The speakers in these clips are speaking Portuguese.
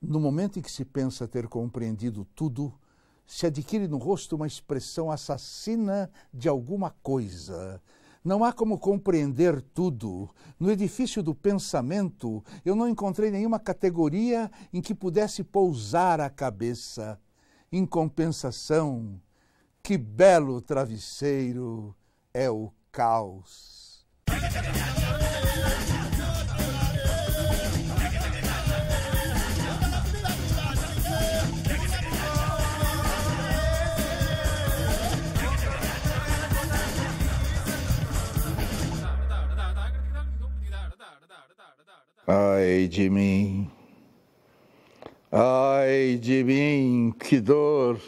No momento em que se pensa ter compreendido tudo, se adquire no rosto uma expressão assassina de alguma coisa. Não há como compreender tudo. No edifício do pensamento, eu não encontrei nenhuma categoria em que pudesse pousar a cabeça. Em compensação, que belo travesseiro é o caos. Ai de mim, ai de mim, que dor!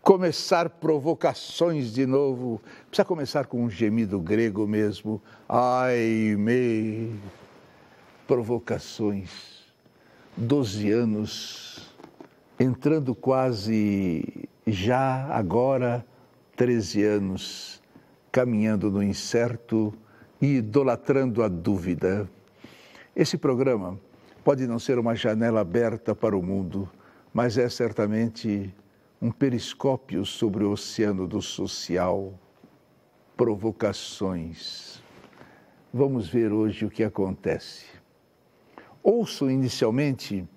Começar provocações de novo, precisa começar com um gemido grego mesmo. Ai me, provocações. Doze anos, entrando quase já agora, treze anos, caminhando no incerto e idolatrando a dúvida. Esse programa pode não ser uma janela aberta para o mundo, mas é certamente um periscópio sobre o oceano do social. Provocações. Vamos ver hoje o que acontece. Ouço inicialmente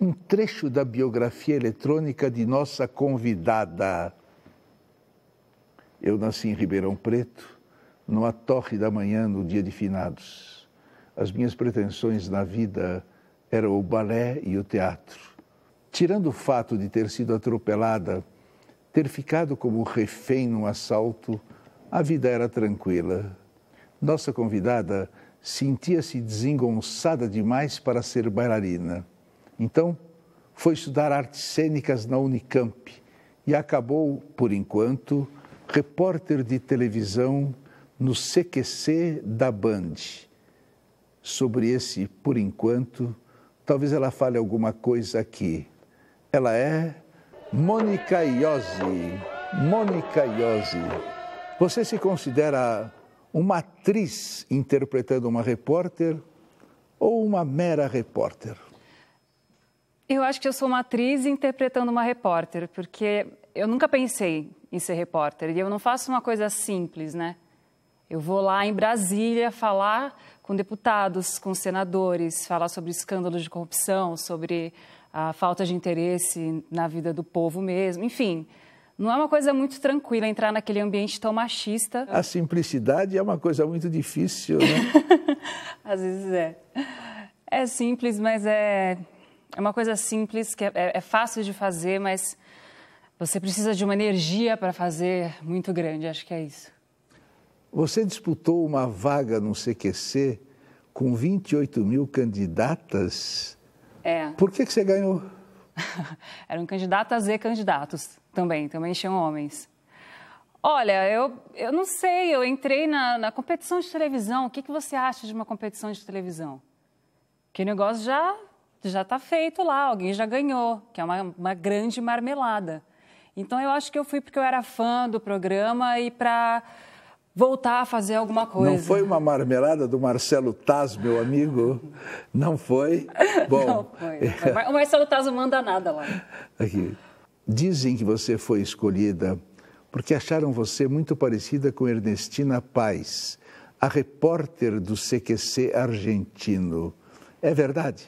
um trecho da biografia eletrônica de nossa convidada. Eu nasci em Ribeirão Preto, numa torre da manhã, no dia de finados as minhas pretensões na vida eram o balé e o teatro. Tirando o fato de ter sido atropelada, ter ficado como refém num assalto, a vida era tranquila. Nossa convidada sentia-se desengonçada demais para ser bailarina. Então, foi estudar artes cênicas na Unicamp e acabou, por enquanto, repórter de televisão no CQC da Band sobre esse por enquanto. Talvez ela fale alguma coisa aqui. Ela é Mônica Iose. Mônica Iose. Você se considera uma atriz interpretando uma repórter ou uma mera repórter? Eu acho que eu sou uma atriz interpretando uma repórter, porque eu nunca pensei em ser repórter e eu não faço uma coisa simples, né? Eu vou lá em Brasília falar com deputados, com senadores, falar sobre escândalos de corrupção, sobre a falta de interesse na vida do povo mesmo, enfim. Não é uma coisa muito tranquila entrar naquele ambiente tão machista. A simplicidade é uma coisa muito difícil, né? Às vezes é. É simples, mas é, é uma coisa simples, que é, é, é fácil de fazer, mas você precisa de uma energia para fazer muito grande, acho que é isso. Você disputou uma vaga no CQC com 28 mil candidatas. É. Por que, que você ganhou? Eram candidatas e candidatos também, também tinham homens. Olha, eu, eu não sei, eu entrei na, na competição de televisão. O que, que você acha de uma competição de televisão? Que o negócio já já está feito lá, alguém já ganhou, que é uma, uma grande marmelada. Então eu acho que eu fui porque eu era fã do programa e para voltar a fazer alguma coisa. Não foi uma marmelada do Marcelo Taz, meu amigo? Não foi? Bom, não foi. O Marcelo Taz não manda nada lá. Aqui. Dizem que você foi escolhida porque acharam você muito parecida com Ernestina Paz, a repórter do CQC argentino. É verdade?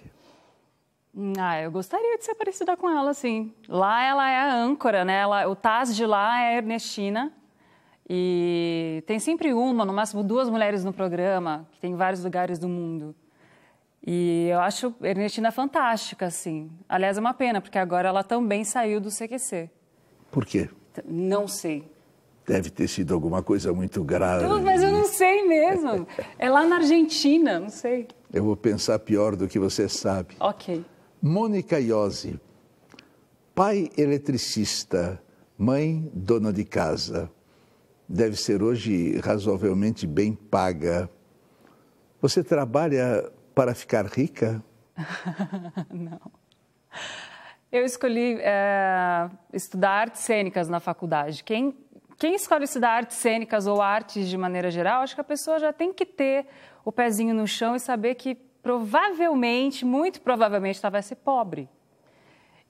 Ah, eu gostaria de ser parecida com ela, sim. Lá ela é a âncora, né? Ela, o Taz de lá é a Ernestina e tem sempre uma, no máximo duas mulheres no programa, que tem em vários lugares do mundo. E eu acho Ernestina fantástica, assim. Aliás, é uma pena, porque agora ela também saiu do CQC. Por quê? Não sei. Deve ter sido alguma coisa muito grave. Não, mas eu não sei mesmo. É lá na Argentina, não sei. Eu vou pensar pior do que você sabe. Ok. Mônica Iose, pai eletricista, mãe dona de casa deve ser hoje razoavelmente bem paga. Você trabalha para ficar rica? Não. Eu escolhi é, estudar artes cênicas na faculdade. Quem, quem escolhe estudar artes cênicas ou artes de maneira geral, acho que a pessoa já tem que ter o pezinho no chão e saber que provavelmente, muito provavelmente, ela vai ser pobre.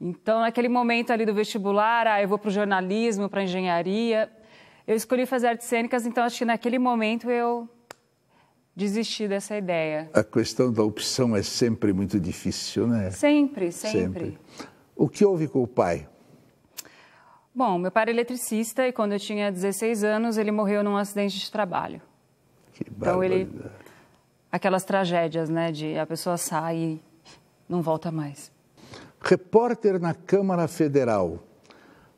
Então, naquele momento ali do vestibular, ah, eu vou para o jornalismo, para a engenharia, eu escolhi fazer artes cênicas, então acho que naquele momento eu desisti dessa ideia. A questão da opção é sempre muito difícil, né? Sempre, sempre. sempre. O que houve com o pai? Bom, meu pai era eletricista e quando eu tinha 16 anos ele morreu num acidente de trabalho. Que então ele aquelas tragédias, né, de a pessoa sai e não volta mais. Repórter na Câmara Federal.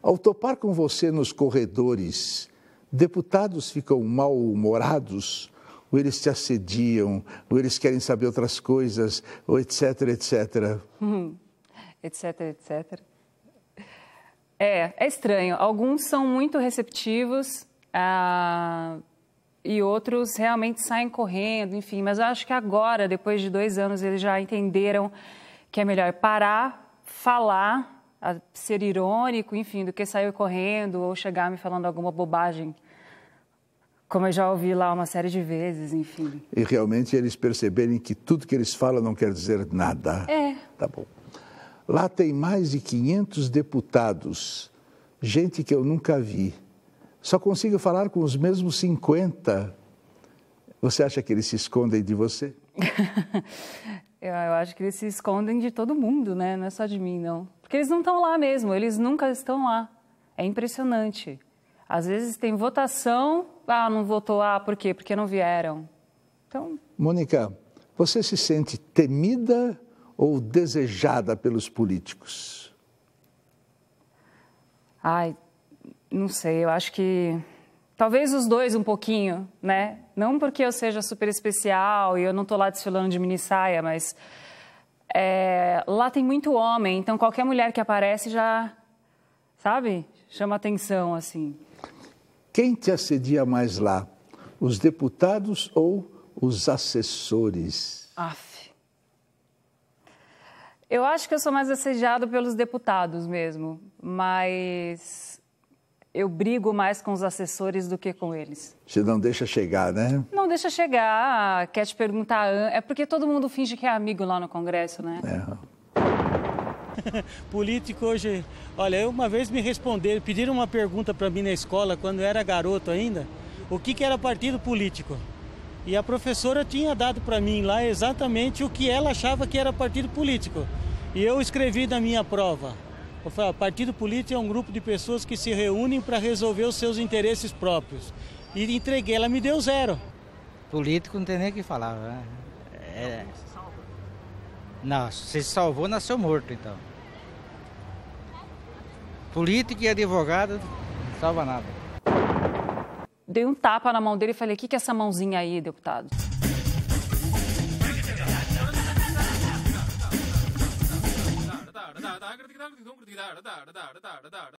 Ao topar com você nos corredores, Deputados ficam mal-humorados, ou eles te assediam, ou eles querem saber outras coisas, ou etc, etc. etc, etc. É, é estranho. Alguns são muito receptivos ah, e outros realmente saem correndo, enfim. Mas eu acho que agora, depois de dois anos, eles já entenderam que é melhor parar, falar, ser irônico, enfim, do que sair correndo ou chegar me falando alguma bobagem como eu já ouvi lá uma série de vezes, enfim. E realmente eles perceberem que tudo que eles falam não quer dizer nada. É. Tá bom. Lá tem mais de 500 deputados, gente que eu nunca vi. Só consigo falar com os mesmos 50. Você acha que eles se escondem de você? eu, eu acho que eles se escondem de todo mundo, né? Não é só de mim, não. Porque eles não estão lá mesmo, eles nunca estão lá. É impressionante. Às vezes tem votação ah, não votou, ah, por quê? Porque não vieram. Então... Mônica, você se sente temida ou desejada pelos políticos? Ai, não sei, eu acho que talvez os dois um pouquinho, né? Não porque eu seja super especial e eu não tô lá desfilando de mini saia, mas é, lá tem muito homem, então qualquer mulher que aparece já, sabe, chama atenção assim. Quem te assedia mais lá? Os deputados ou os assessores? Aff. Eu acho que eu sou mais assediado pelos deputados mesmo, mas eu brigo mais com os assessores do que com eles. Você não deixa chegar, né? Não deixa chegar, quer te perguntar. É porque todo mundo finge que é amigo lá no Congresso, né? É. Político hoje. Olha, eu uma vez me responderam, pediram uma pergunta para mim na escola, quando eu era garoto ainda, o que, que era partido político. E a professora tinha dado para mim lá exatamente o que ela achava que era partido político. E eu escrevi na minha prova. Eu falei, partido político é um grupo de pessoas que se reúnem para resolver os seus interesses próprios. E entreguei, ela me deu zero. Político não tem nem o que falar, né? É... Não, se salvou, nasceu morto, então. Política e advogada, não salva nada. Dei um tapa na mão dele e falei: o que, que é essa mãozinha aí, deputado?